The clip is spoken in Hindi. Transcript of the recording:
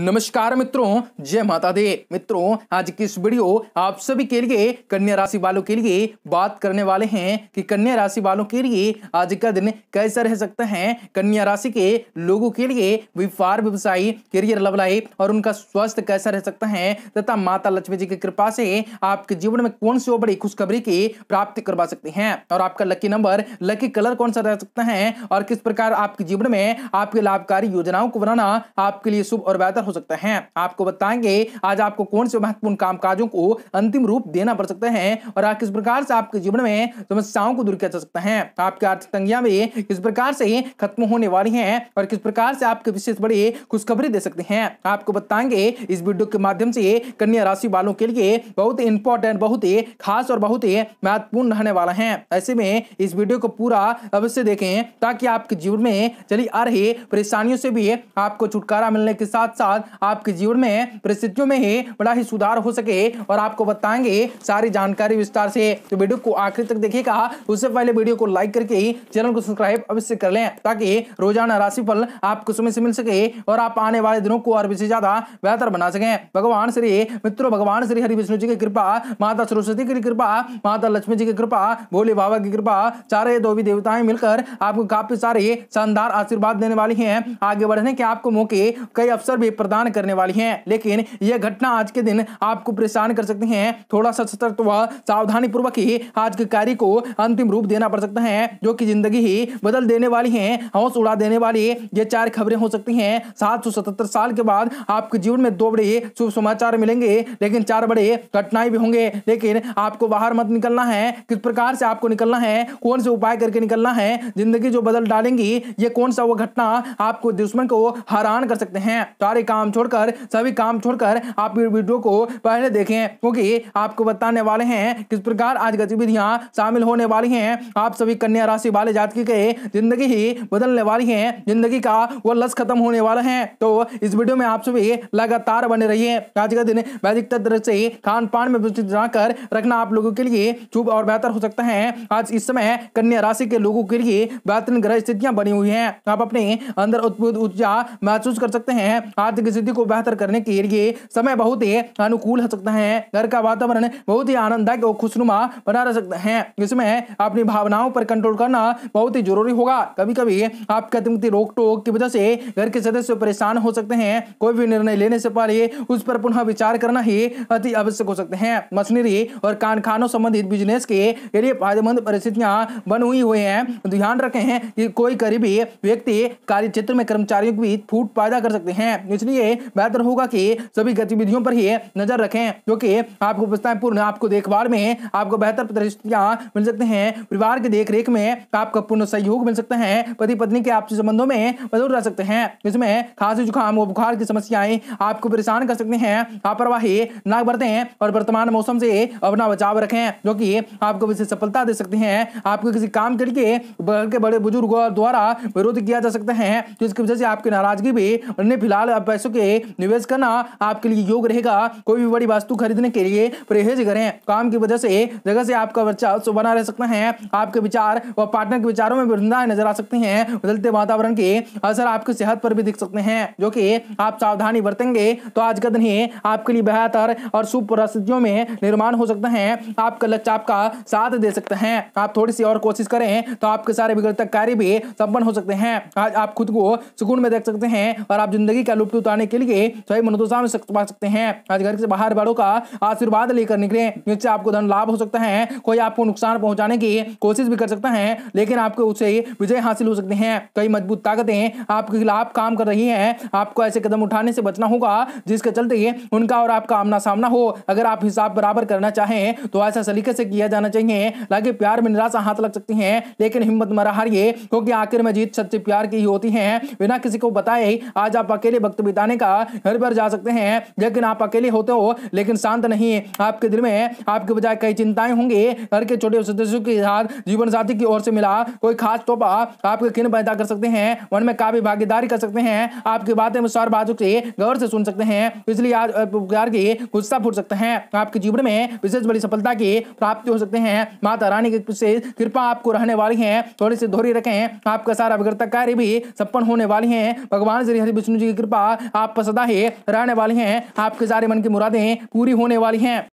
नमस्कार मित्रों जय माता दे मित्रों आज की इस वीडियो आप सभी के लिए कन्या राशि वालों के लिए बात करने वाले हैं कि कन्या राशि वालों के लिए आज का दिन कैसा रह सकता है कन्या राशि के लोगों के लिए व्यापार व्यवसाय करियर लव लाइफ और उनका स्वास्थ्य कैसा रह सकता है तथा माता लक्ष्मी जी की कृपा से आपके जीवन में कौन सी बड़ी खुशखबरी की प्राप्ति करवा सकते हैं और आपका लकी नंबर लकी कलर कौन सा रह सकता है और किस प्रकार आपके जीवन में आपके लाभकारी योजनाओं को बनाना आपके लिए शुभ और बेहतर हो सकता है आपको बताएंगे आज आपको कौन से महत्वपूर्ण कामकाजों को अंतिम रूप देना पड़ सकता है और आप किस प्रकार से आपके जीवन में समस्याओं को दूर किया जा सकता है आपकी आर्थिक तंगियां भी किस प्रकार से खत्म होने वाली है और किस प्रकार से आपके विशेष बड़े खुशखबरी दे सकते हैं आपको बताएंगे इस वीडियो के माध्यम से कन्या राशि वालों के लिए बहुत इंपॉर्टेंट बहुत ही खास और बहुत ही महत्वपूर्ण रहने वाला है ऐसे में इस वीडियो को पूरा अवश्य देखें ताकि आपके जीवन में चली आ रही परेशानियों से भी आपको छुटकारा मिलने के साथ साथ बाद आपके जीवन में परिस्थितियों में ही बड़ा ही सुधार हो सके और आपको बताएंगे सारी जानकारी विस्तार से तो वीडियो को आखिर तक देखिएगा उससे पहले वीडियो को लाइक करके ही चैनल को सब्सक्राइब अवश्य कर लें ताकि रोजाना राशिफल आपको समय से मिल सके और आप आने वाले दिनों को और भी ज्यादा बेहतर बना सके भगवान श्री मित्रों भगवान श्री हरि विष्णु जी की कृपा माता सरस्वती की कृपा माता लक्ष्मी जी की कृपा भोले बाबा की कृपा चारे देवी देवताएं मिलकर आपको काफी सारे शानदार आशीर्वाद देने वाली हैं आगे बढ़ने के आपको मौके कई अवसर भी प्रदान करने वाली है लेकिन यह घटना आज के दिन आपको परेशान कर सकती है थोड़ा सा सतर्क व सावधानी पूर्वक ही आज के कार्य को अंतिम रूप देना पड़ सकता है जो की जिंदगी ही बदल देने वाली है हौस उड़ा देने वाली ये चार खबरें हो सकती है सात साल के बाद आपके जीवन में दो बड़े शुभ समाचार मिलेंगे लेकिन चार बड़े घटनाएं भी होंगे लेकिन आपको बाहर मत निकलना है किस प्रकार से आपको निकलना है कौन से उपाय करके निकलना है जिंदगी जो बदल डालेंगी ये कौन सा वो घटना आपको दुश्मन को हैरान कर सकते हैं तारीख काम छोड़कर सभी काम छोड़कर आप वीडियो को पहले देखें क्योंकि आपको बताने वाले हैं किस प्रकार आज गतिविधियां शामिल होने वाली हैं आप सभी कन्या राशि वाले जातकी के जिंदगी ही बदलने वाली है जिंदगी का वो लस खत्म होने वाला है तो इस वीडियो में आप सभी लगातार बने रहिए आज का दिन वैदिक तत्व से खान पान में जाकर रखना आप लोगों के लिए शुभ और बेहतर हो सकता है आज इस समय कन्या राशि के लोगों के लिए बेहतरीन ग्रह स्थितियां बनी हुई हैं आप अपने अंदर उत्पूत ऊर्जा महसूस कर सकते हैं आज आर्थिक स्थिति को बेहतर करने के लिए समय बहुत ही अनुकूल हो सकता है घर का वातावरण बहुत ही आनंददायक और खुशनुमा बना रह सकता है इसमें अपनी भावनाओं पर कंट्रोल करना बहुत ही जरूरी होगा कभी कभी आपके अतिमती रोक टोक की वजह से घर के सदस्य परेशान हो सकते हैं कोई भी निर्णय लेने से पहले उस पर पुनः विचार करना ही अति आवश्यक हो सकते हैं मशीनरी और कारखानों संबंधित बिजनेस के लिए फायदेमंद परिस्थितियां बन हुई हुई हैं तो ध्यान रखें कि कोई करीबी व्यक्ति कार्य क्षेत्र में कर्मचारियों के बीच फूट पैदा कर सकते हैं इसलिए इसलिए बेहतर होगा कि सभी गतिविधियों पर ही नजर रखें क्योंकि आपको पूर्ण आपको देखभाल में आपको बेहतर प्रतिष्ठियाँ मिल सकते हैं परिवार की देखरेख में आपका पूर्ण सहयोग मिल सकता है पति पत्नी के आपसी संबंधों में मजबूत रह सकते हैं इसमें खांसी जुकाम और बुखार की समस्याएं आपको परेशान कर सकते हैं लापरवाही ना बरतें और वर्तमान मौसम से अपना बचाव रखें जो कि आपको विशेष सफलता दे सकते हैं आपको किसी काम के लिए के बड़े बुजुर्गों द्वारा विरोध किया जा सकता है जिसकी वजह से आपकी नाराजगी भी फिलहाल पैसों के निवेश करना आपके लिए योग रहेगा कोई भी बड़ी वस्तु खरीदने के लिए परहेज करें काम की वजह से जगह से आपका वर्चस्व बना रह सकता है आपके विचार व पार्टनर के विचारों में वृंदा नजर आ सकते हैं बदलते वातावरण के असर आपकी सेहत पर भी दिख सकते हैं जो कि आप सावधानी बरतेंगे तो आज का दिन ही आपके लिए बेहतर और शुभ परिस्थितियों में निर्माण हो सकता है आपका लक्ष्य आपका साथ दे सकते हैं आप थोड़ी सी और कोशिश करें तो आपके सारे बिगड़ते कार्य भी संपन्न हो सकते हैं आज आप खुद को सुकून में देख सकते हैं और आप जिंदगी का लुप्त उतारने के लिए स्वयं मनोदशा में शक्ति पा सकते हैं आज घर से बाहर बड़ों का आशीर्वाद लेकर निकले जिससे आपको धन लाभ हो सकता है कोई आपको नुकसान पहुंचाने की कोशिश भी कर सकता है लेकिन आपको उसे विजय हासिल हो सकते हैं कई मजबूत ताकतें आपके खिलाफ काम कर रही हैं आपको ऐसे कदम उठाने से बचना होगा जिसके चलते उनका और आपका आमना सामना हो अगर आप हिसाब बराबर करना चाहें तो ऐसा सलीके से किया जाना चाहिए लागे प्यार में निराशा हाथ लग सकती है लेकिन हिम्मत मरा हारिए क्योंकि आखिर में जीत सच्चे प्यार की ही होती है बिना किसी को बताए आज आप अकेले वक्त बिता बिताने का घर पर जा सकते हैं लेकिन आप अकेले होते हो लेकिन शांत नहीं आपके दिल में आपके बजाय कई चिंताएं होंगी घर के छोटे सदस्यों के साथ जीवन साथी की ओर से मिला कोई खास तोहफा आपके किन पैदा कर सकते हैं मन में काफी भागीदारी कर सकते हैं आपकी बातें मुस्तार बाजू से गौर से सुन सकते हैं इसलिए आज प्यार की गुस्सा फूट सकते हैं आपके जीवन में विशेष बड़ी सफलता की प्राप्ति हो सकते हैं माता रानी की विशेष कृपा आपको रहने वाली है थोड़ी सी धोरी रखें आपका सारा विगड़ता कार्य भी संपन्न होने वाली है भगवान श्री हरि विष्णु जी की कृपा आप सदा ही रहने वाली हैं आपके सारे मन की मुरादें पूरी होने वाली हैं